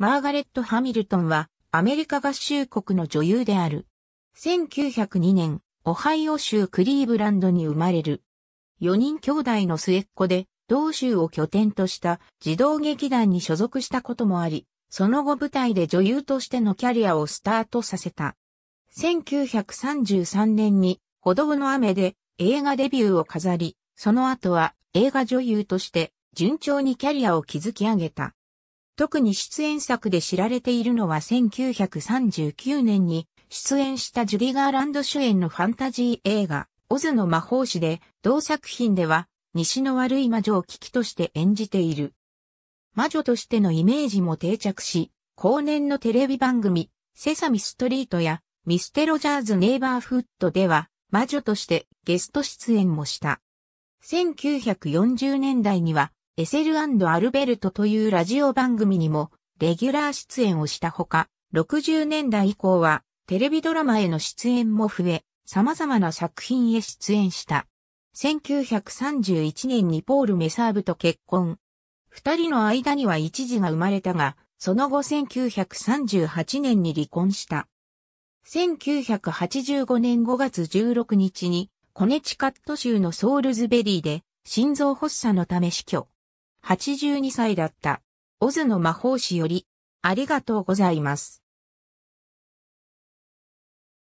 マーガレット・ハミルトンはアメリカ合衆国の女優である。1902年、オハイオ州クリーブランドに生まれる。4人兄弟の末っ子で、同州を拠点とした児童劇団に所属したこともあり、その後舞台で女優としてのキャリアをスタートさせた。1933年に、歩道の雨で映画デビューを飾り、その後は映画女優として順調にキャリアを築き上げた。特に出演作で知られているのは1939年に出演したジュディ・ガーランド主演のファンタジー映画、オズの魔法師で、同作品では、西の悪い魔女を危機として演じている。魔女としてのイメージも定着し、後年のテレビ番組、セサミストリートや、ミステロジャーズ・ネイバーフッドでは、魔女としてゲスト出演もした。1940年代には、エセルアルベルトというラジオ番組にもレギュラー出演をしたほか、60年代以降はテレビドラマへの出演も増え、様々な作品へ出演した。1931年にポール・メサーブと結婚。二人の間には一児が生まれたが、その後1938年に離婚した。1985年5月16日に、コネチカット州のソールズベリーで心臓発作のため死去。82歳だった。オズの魔法師より、ありがとうございます。